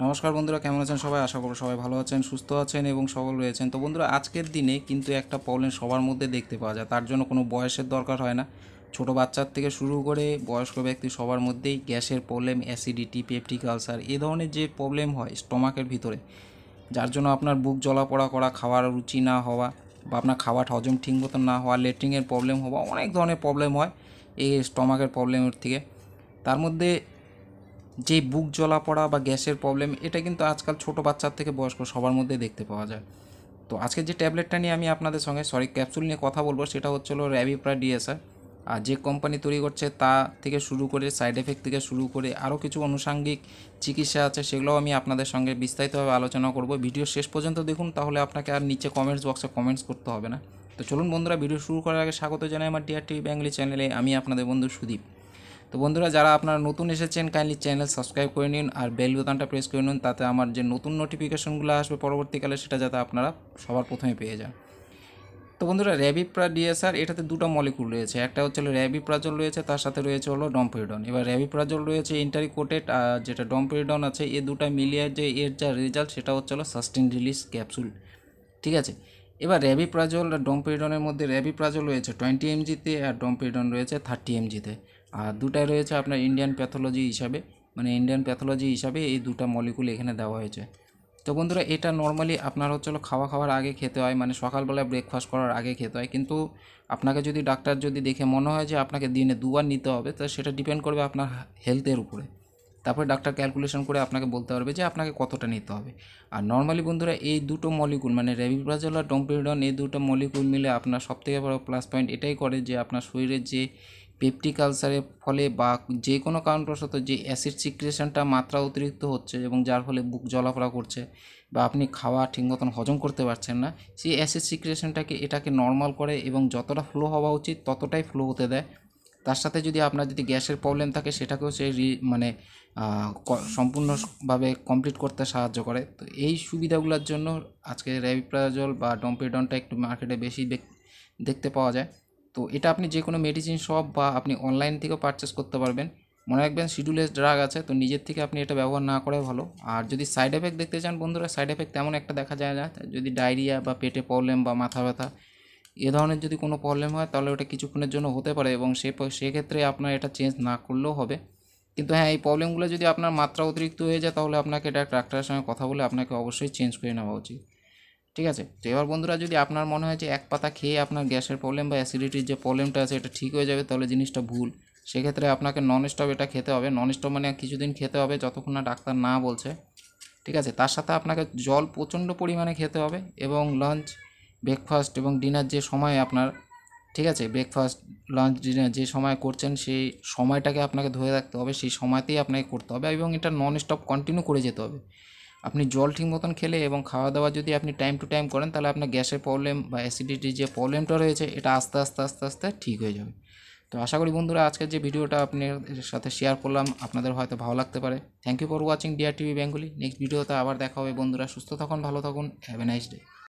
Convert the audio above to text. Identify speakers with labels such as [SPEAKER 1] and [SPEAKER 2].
[SPEAKER 1] নমস্কার বন্ধুরা কেমন আছেন সবাই আশা করি সবাই ভালো আছেন সুস্থ আছেন এবং সকল রয়েছেন তো বন্ধুরা আজকের দিনে কিন্তু একটা প্রবলেম সবার মধ্যে দেখতে পাওয়া যায় তার জন্য কোনো বয়সের দরকার হয় না ছোট বাচ্চার থেকে শুরু করে বয়স্ক ব্যক্তি সবার মধ্যেই গ্যাসের প্রবলেম অ্যাসিডিটি পেপটিক আলসার এ ধরনের যে প্রবলেম হয় স্টমাকের ভিতরে যার জন্য আপনার বুক জলা পড়া করা খাওয়ার রুচি না হওয়া বা আপনার খাবার হজম ঠিক মতো না হওয়া লেট্রিনের প্রবলেম হওয়া অনেক ধরনের প্রবলেম হয় এই স্টমাকের প্রবলেমের থেকে তার মধ্যে যে বুক জ্বলা পড়া বা গ্যাসের প্রবলেম এটা কিন্তু আজকাল ছোট বাচ্চার থেকে বয়স্ক সবার মধ্যে দেখতে পাওয়া যায় তো আজকে যে ট্যাবলেটটা নিয়ে আমি আপনাদের সঙ্গে সরি ক্যাপসুল নিয়ে কথা বলবো সেটা হচ্ছিলো র্যাবিপ্রা ডিএসআর আর যে কোম্পানি তৈরি করছে তা থেকে শুরু করে সাইড এফেক্ট থেকে শুরু করে আরও কিছু আনুষাঙ্গিক চিকিৎসা আছে সেগুলোও আমি আপনাদের সঙ্গে বিস্তারিতভাবে আলোচনা করব ভিডিও শেষ পর্যন্ত দেখুন তাহলে আপনাকে আর নিচে কমেন্টস বক্সে কমেন্টস করতে হবে না তো চলুন বন্ধুরা ভিডিও শুরু করার আগে স্বাগত জানাই আমার ডিআরটিভি বাঙালি চ্যানেলে আমি আপনাদের বন্ধু সুদীপ তো বন্ধুরা যারা আপনারা নতুন এসেছেন কাইন্ডলি চ্যানেল সাবস্ক্রাইব করে নিন আর বেল বোতামটা প্রেস করে নিন তাতে আমার যে নতুন নোটিফিকেশনগুলো আসবে পরবর্তীকালে সেটা যাতে আপনারা সবার প্রথমে পেয়ে যান তো বন্ধুরা র্যাবিপ্রা ডিএসআর এটাতে দুটো মলিকুল রয়েছে একটা হচ্ছে র্যাবিপ্রাজল রয়েছে তার সাথে রয়েছে হলো ডম্পিডন এবার র্যাবিপ্রাজল রয়েছে ইন্টারিকোটেড আর যেটা ডম্পিডন আছে এ দুটো মিলিয়ে যে এর যা রেজাল্ট সেটা হচ্ছে হলো সাস্টেন রিলিজ ক্যাপসুল ঠিক আছে এবার র্যাবিপ্রাজল আর ডম্পিডনের মধ্যে র্যাবিপ্রাজল রয়েছে টোয়েন্টি এমজিতে আর ডম্পিডন রয়েছে থার্টি এমজিতে আর দুটাই রয়েছে আপনার ইন্ডিয়ান প্যাথোলজি হিসাবে মানে ইন্ডিয়ান প্যাথোলজি হিসাবে এই দুটা মলিকুল এখানে দেওয়া হয়েছে তো বন্ধুরা এটা নর্মালি আপনার হচ্ছে খাওয়া খাওয়ার আগে খেতে হয় মানে সকালবেলা ব্রেকফাস্ট করার আগে খেতে হয় কিন্তু আপনাকে যদি ডাক্তার যদি দেখে মনে হয় যে আপনাকে দিনে দুবার নিতে হবে তো সেটা ডিপেন্ড করবে আপনার হেলথের উপরে তারপরে ডাক্তার ক্যালকুলেশন করে আপনাকে বলতে পারবে যে আপনাকে কতটা নিতে হবে আর নর্মালি বন্ধুরা এই দুটো মলিকুল মানে রেভিব্রাজল আর ডম্পিডন এই দুটো মলিকুল মিলে আপনার সবথেকে বড় প্লাস পয়েন্ট এটাই করে যে আপনার শরীরের যে পেপটিক আলসারের ফলে বা যে কোনো কারণবশত যে অ্যাসিড সিক্রেশনটা মাত্রা অতিরিক্ত হচ্ছে এবং যার ফলে বুক জলাফলা করছে বা আপনি খাওয়া ঠিক মতন হজম করতে পারছেন না সেই অ্যাসিড সিক্রেশনটাকে এটাকে নর্মাল করে এবং যতটা ফ্লো হওয়া উচিত ততটাই ফ্লো হতে দেয় তার সাথে যদি আপনার যদি গ্যাসের প্রবলেম থাকে সেটাকেও সে মানে সম্পূর্ণভাবে কমপ্লিট করতে সাহায্য করে তো এই সুবিধাগুলোর জন্য আজকে র্যাবিপ্রাজল বা ডম্পিডনটা একটু মার্কেটে বেশি দেখতে পাওয়া যায় তো এটা আপনি যে কোনো মেডিসিন শপ বা আপনি অনলাইন থেকেও পারচেস করতে পারবেন মনে রাখবেন শিডিউলেস ড্রাগ আছে তো নিজের থেকে আপনি এটা ব্যবহার না করাই ভালো আর যদি সাইড এফেক্ট দেখতে চান বন্ধুরা সাইড এফেক্ট তেমন একটা দেখা যায় না যদি ডায়রিয়া বা পেটে প্রবলেম বা মাথা ব্যথা এ ধরনের যদি কোনো প্রবলেম হয় তাহলে ওটা কিছুক্ষণের জন্য হতে পারে এবং সে সেক্ষেত্রে আপনার এটা চেঞ্জ না করলেও হবে কিন্তু হ্যাঁ এই প্রবলেমগুলো যদি আপনার মাত্রা অতিরিক্ত হয়ে যায় তাহলে আপনাকে এটা ডাক্তারের সঙ্গে কথা বলে আপনাকে অবশ্যই চেঞ্জ করে নেওয়া উচিত ঠিক আছে তো এবার বন্ধুরা যদি আপনার মনে হয় যে এক পাতা খেয়ে আপনার গ্যাসের প্রবলেম বা অ্যাসিডিটির যে প্রবলেমটা আছে এটা ঠিক হয়ে যাবে তাহলে জিনিসটা ভুল সেক্ষেত্রে আপনাকে নন স্টপ এটা খেতে হবে নন স্টপ মানে কিছুদিন খেতে হবে যতক্ষণ না ডাক্তার না বলছে ঠিক আছে তার সাথে আপনাকে জল প্রচণ্ড পরিমাণে খেতে হবে এবং লাঞ্চ ব্রেকফাস্ট এবং ডিনার যে সময় আপনার ঠিক আছে ব্রেকফাস্ট লাঞ্চ ডিনার যে সময় করছেন সেই সময়টাকে আপনাকে ধরে রাখতে হবে সেই সময়তেই আপনাকে করতে হবে এবং এটা নন স্টপ কন্টিনিউ করে যেতে হবে আপনি জল ঠিক মতন খেলে এবং খাওয়া দাওয়া যদি আপনি টাইম টু টাইম করেন তাহলে আপনার গ্যাসের প্রবলেম বা অ্যাসিডিটির যে প্রবলেমটা রয়েছে এটা আস্তে আস্তে আস্তে আস্তে ঠিক হয়ে যাবে তো আশা করি বন্ধুরা আজকের যে ভিডিওটা আপনার সাথে শেয়ার করলাম আপনাদের হয়তো ভালো লাগতে পারে thank you for watching DR TV Bengali next ভিডিওতে আবার দেখা হবে বন্ধুরা সুস্থ থাকুন ভালো থাকুন হ্যাভ এ নাইস ডে